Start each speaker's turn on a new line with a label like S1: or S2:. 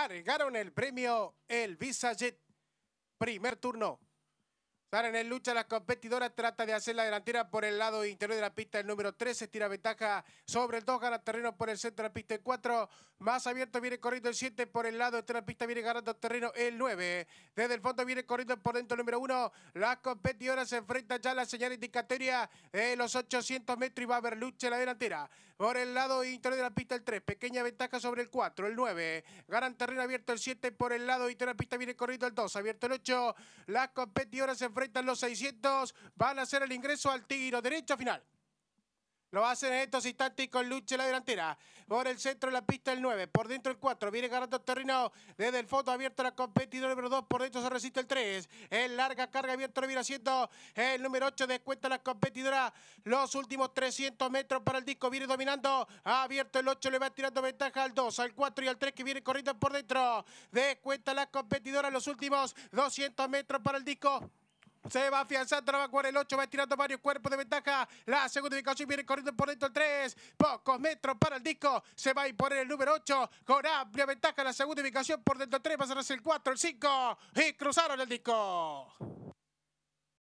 S1: largaron el premio El Visa Primer turno. Sara en el lucha, la competidora trata de hacer la delantera por el lado interior de la pista. El número 3 estira ventaja sobre el 2, gana terreno por el centro de la pista. El 4 más abierto viene corriendo el 7 por el lado de la pista, viene ganando terreno el 9. Desde el fondo viene corriendo por dentro el número 1. Las competidoras se enfrentan ya a la señal indicatoria de los 800 metros y va a haber lucha en la delantera. Por el lado interior de la pista el 3, pequeña ventaja sobre el 4, el 9. Ganan terreno abierto el 7 por el lado interior de la pista, viene corriendo el 2, abierto el 8. las competidoras se enfrentan los 600. Van a hacer el ingreso al tiro. Derecho final. Lo hacen en estos instantes con Luche la delantera. Por el centro de la pista el 9. Por dentro el 4. Viene agarrando terreno. Desde el fondo abierto la competidora número 2. Por dentro se resiste el 3. El larga carga abierto lo viene haciendo el número 8. Descuenta la competidora. Los últimos 300 metros para el disco. Viene dominando. Abierto el 8. Le va tirando ventaja al 2, al 4 y al 3 que viene corriendo por dentro. Descuenta la competidora. Los últimos 200 metros para el disco. Se va afianzando la con el 8, va tirando varios cuerpos de ventaja. La segunda ubicación viene corriendo por dentro el 3. Pocos metros para el disco. Se va a imponer el número 8 con amplia ventaja. La segunda ubicación por dentro del 3, pasarás el 4, el 5 y cruzaron el disco.